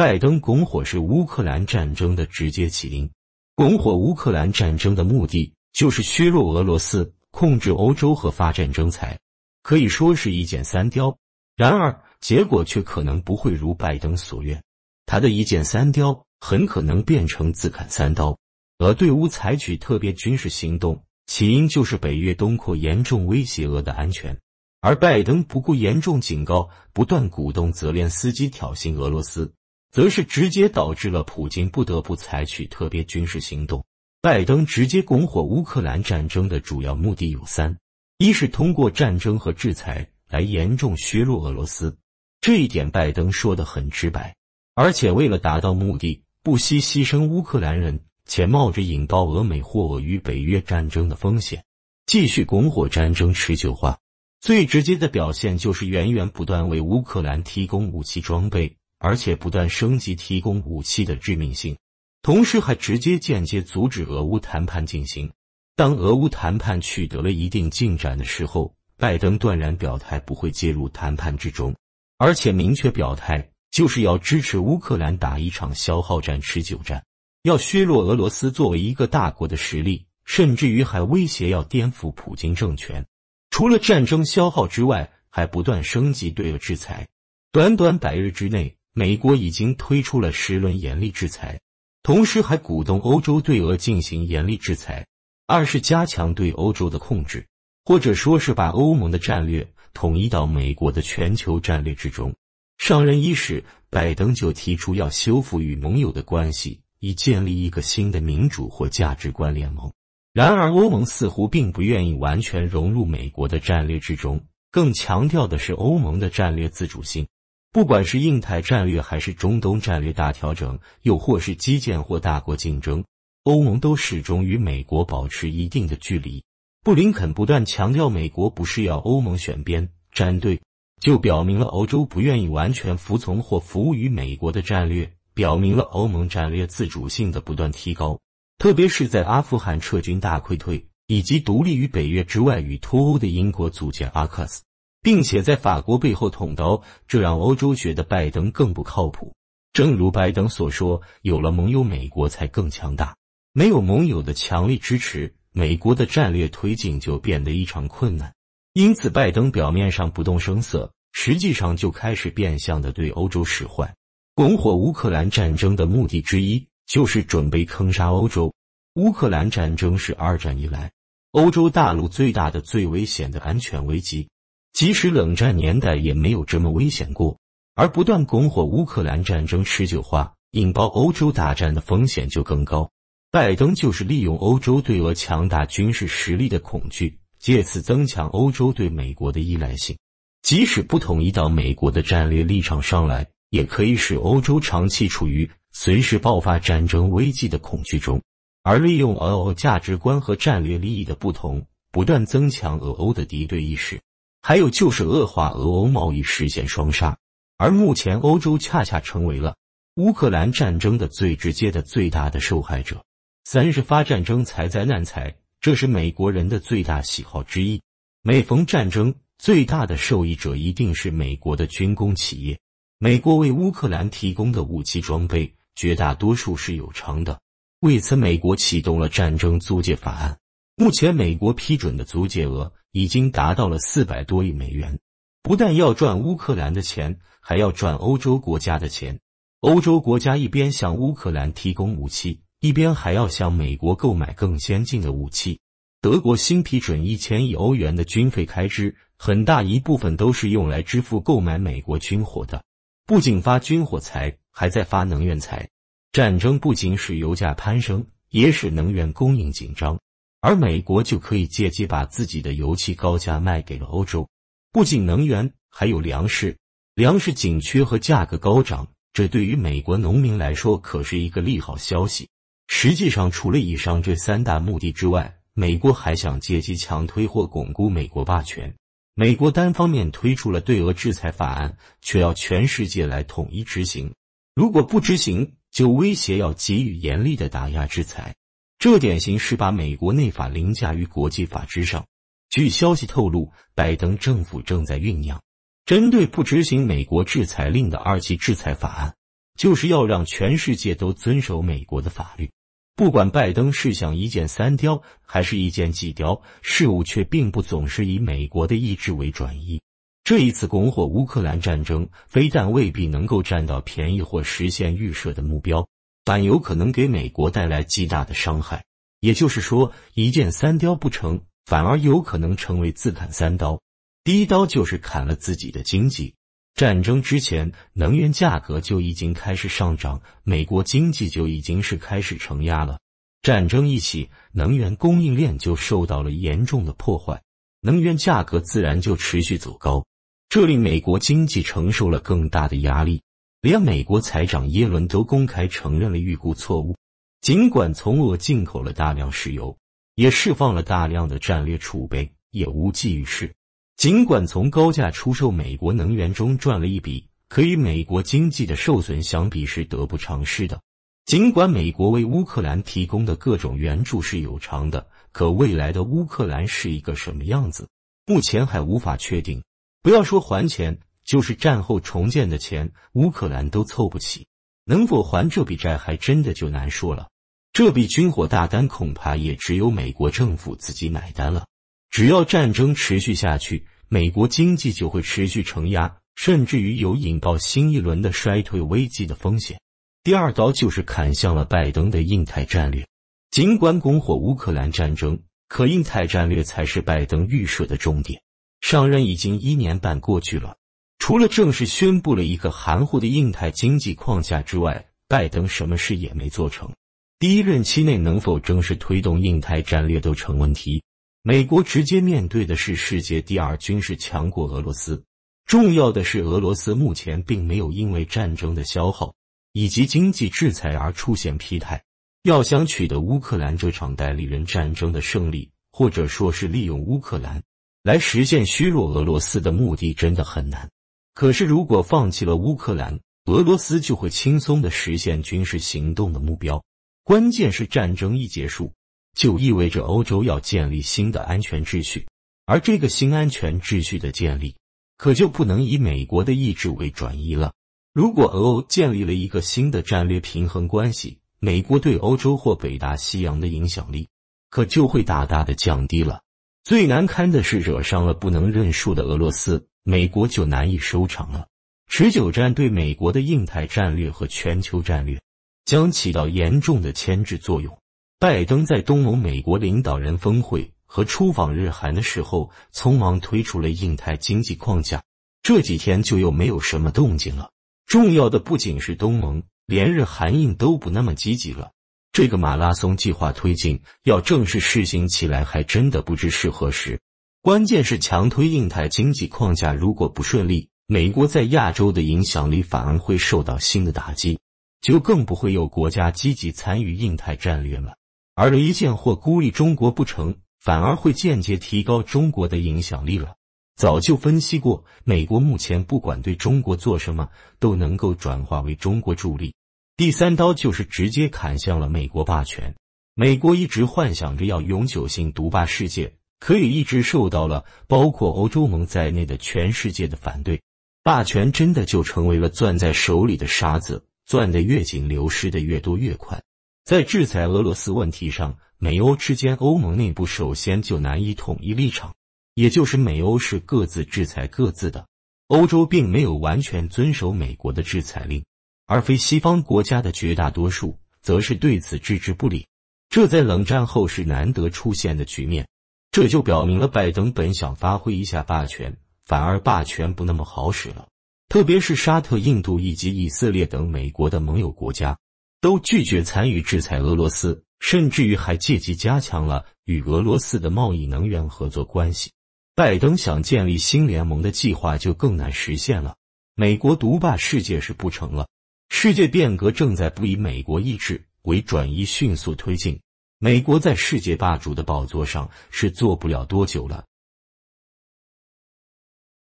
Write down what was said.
拜登拱火是乌克兰战争的直接起因。拱火乌克兰战争的目的就是削弱俄罗斯，控制欧洲和发战争财，可以说是一箭三雕。然而，结果却可能不会如拜登所愿，他的一箭三雕很可能变成自砍三刀。俄对乌采取特别军事行动，起因就是北约东扩严重威胁俄的安全，而拜登不顾严重警告，不断鼓动泽连斯基挑衅俄罗斯。则是直接导致了普京不得不采取特别军事行动。拜登直接拱火乌克兰战争的主要目的有三：一是通过战争和制裁来严重削弱俄罗斯，这一点拜登说的很直白；而且为了达到目的，不惜牺牲乌克兰人，且冒着引爆俄美或俄与北约战争的风险，继续拱火战争持久化。最直接的表现就是源源不断为乌克兰提供武器装备。而且不断升级提供武器的致命性，同时还直接间接阻止俄乌谈判进行。当俄乌谈判取得了一定进展的时候，拜登断然表态不会介入谈判之中，而且明确表态就是要支持乌克兰打一场消耗战、持久战，要削弱俄罗斯作为一个大国的实力，甚至于还威胁要颠覆普京政权。除了战争消耗之外，还不断升级对俄制裁。短短百日之内。美国已经推出了十轮严厉制裁，同时还鼓动欧洲对俄进行严厉制裁。二是加强对欧洲的控制，或者说是把欧盟的战略统一到美国的全球战略之中。上任伊始，拜登就提出要修复与盟友的关系，以建立一个新的民主或价值观联盟。然而，欧盟似乎并不愿意完全融入美国的战略之中，更强调的是欧盟的战略自主性。不管是印太战略还是中东战略大调整，又或是基建或大国竞争，欧盟都始终与美国保持一定的距离。布林肯不断强调，美国不是要欧盟选边站队，就表明了欧洲不愿意完全服从或服务于美国的战略，表明了欧盟战略自主性的不断提高。特别是在阿富汗撤军大溃退，以及独立于北约之外与脱欧的英国组建阿克斯。并且在法国背后捅刀，这让欧洲觉得拜登更不靠谱。正如拜登所说，有了盟友，美国才更强大；没有盟友的强力支持，美国的战略推进就变得异常困难。因此，拜登表面上不动声色，实际上就开始变相的对欧洲使坏，拱火乌克兰战争的目的之一，就是准备坑杀欧洲。乌克兰战争是二战以来欧洲大陆最大的、最危险的安全危机。即使冷战年代也没有这么危险过，而不断拱火乌克兰战争持久化，引爆欧洲大战的风险就更高。拜登就是利用欧洲对俄强大军事实力的恐惧，借此增强欧洲对美国的依赖性。即使不统一到美国的战略立场上来，也可以使欧洲长期处于随时爆发战争危机的恐惧中。而利用俄欧价值观和战略利益的不同，不断增强俄欧的敌对意识。还有就是恶化俄欧贸易，实现双杀。而目前欧洲恰恰成为了乌克兰战争的最直接的、最大的受害者。三是发战争财、灾难财，这是美国人的最大喜好之一。每逢战争，最大的受益者一定是美国的军工企业。美国为乌克兰提供的武器装备，绝大多数是有偿的。为此，美国启动了战争租借法案。目前，美国批准的租借额已经达到了四百多亿美元。不但要赚乌克兰的钱，还要赚欧洲国家的钱。欧洲国家一边向乌克兰提供武器，一边还要向美国购买更先进的武器。德国新批准一千亿欧元的军费开支，很大一部分都是用来支付购买美国军火的。不仅发军火财，还在发能源财。战争不仅使油价攀升，也使能源供应紧张。而美国就可以借机把自己的油气高价卖给了欧洲，不仅能源，还有粮食。粮食紧缺和价格高涨，这对于美国农民来说可是一个利好消息。实际上，除了以上这三大目的之外，美国还想借机强推或巩固美国霸权。美国单方面推出了对俄制裁法案，却要全世界来统一执行。如果不执行，就威胁要给予严厉的打压制裁。这典型是把美国内法凌驾于国际法之上。据消息透露，拜登政府正在酝酿针对不执行美国制裁令的二级制裁法案，就是要让全世界都遵守美国的法律。不管拜登是想一箭三雕还是—一箭几雕，事物却并不总是以美国的意志为转移。这一次拱火乌克兰战争，非但未必能够占到便宜或实现预设的目标。反有可能给美国带来极大的伤害，也就是说，一箭三雕不成，反而有可能成为自砍三刀。第一刀就是砍了自己的经济。战争之前，能源价格就已经开始上涨，美国经济就已经是开始承压了。战争一起，能源供应链就受到了严重的破坏，能源价格自然就持续走高，这令美国经济承受了更大的压力。连美国财长耶伦都公开承认了预估错误。尽管从俄进口了大量石油，也释放了大量的战略储备，也无济于事。尽管从高价出售美国能源中赚了一笔，可与美国经济的受损相比是得不偿失的。尽管美国为乌克兰提供的各种援助是有偿的，可未来的乌克兰是一个什么样子，目前还无法确定。不要说还钱。就是战后重建的钱，乌克兰都凑不起，能否还这笔债还真的就难说了。这笔军火大单恐怕也只有美国政府自己买单了。只要战争持续下去，美国经济就会持续承压，甚至于有引爆新一轮的衰退危机的风险。第二刀就是砍向了拜登的印太战略。尽管拱火乌克兰战争，可印太战略才是拜登预设的终点。上任已经一年半过去了。除了正式宣布了一个含糊的印太经济框架之外，拜登什么事也没做成。第一任期内能否正式推动印太战略都成问题。美国直接面对的是世界第二军事强国俄罗斯。重要的是，俄罗斯目前并没有因为战争的消耗以及经济制裁而出现疲态。要想取得乌克兰这场代理人战争的胜利，或者说是利用乌克兰来实现削弱俄罗斯的目的，真的很难。可是，如果放弃了乌克兰，俄罗斯就会轻松地实现军事行动的目标。关键是战争一结束，就意味着欧洲要建立新的安全秩序，而这个新安全秩序的建立，可就不能以美国的意志为转移了。如果俄欧建立了一个新的战略平衡关系，美国对欧洲或北大西洋的影响力，可就会大大的降低了。最难堪的是惹上了不能认输的俄罗斯。美国就难以收场了。持久战对美国的印太战略和全球战略将起到严重的牵制作用。拜登在东盟美国领导人峰会和出访日韩的时候，匆忙推出了印太经济框架，这几天就又没有什么动静了。重要的不仅是东盟，连日韩印都不那么积极了。这个马拉松计划推进要正式试行起来，还真的不知是何时。关键是强推印太经济框架，如果不顺利，美国在亚洲的影响力反而会受到新的打击，就更不会有国家积极参与印太战略了。而离间或孤立中国不成，反而会间接提高中国的影响力了。早就分析过，美国目前不管对中国做什么，都能够转化为中国助力。第三刀就是直接砍向了美国霸权。美国一直幻想着要永久性独霸世界。可以一直受到了包括欧洲盟在内的全世界的反对，霸权真的就成为了攥在手里的沙子，攥得越紧，流失的越多越快。在制裁俄罗斯问题上，美欧之间、欧盟内部首先就难以统一立场，也就是美欧是各自制裁各自的。欧洲并没有完全遵守美国的制裁令，而非西方国家的绝大多数则是对此置之不理，这在冷战后是难得出现的局面。这就表明了拜登本想发挥一下霸权，反而霸权不那么好使了。特别是沙特、印度以及以色列等美国的盟友国家，都拒绝参与制裁俄罗斯，甚至于还借机加强了与俄罗斯的贸易、能源合作关系。拜登想建立新联盟的计划就更难实现了。美国独霸世界是不成了，世界变革正在不以美国意志为转移，迅速推进。美国在世界霸主的宝座上是坐不了多久了。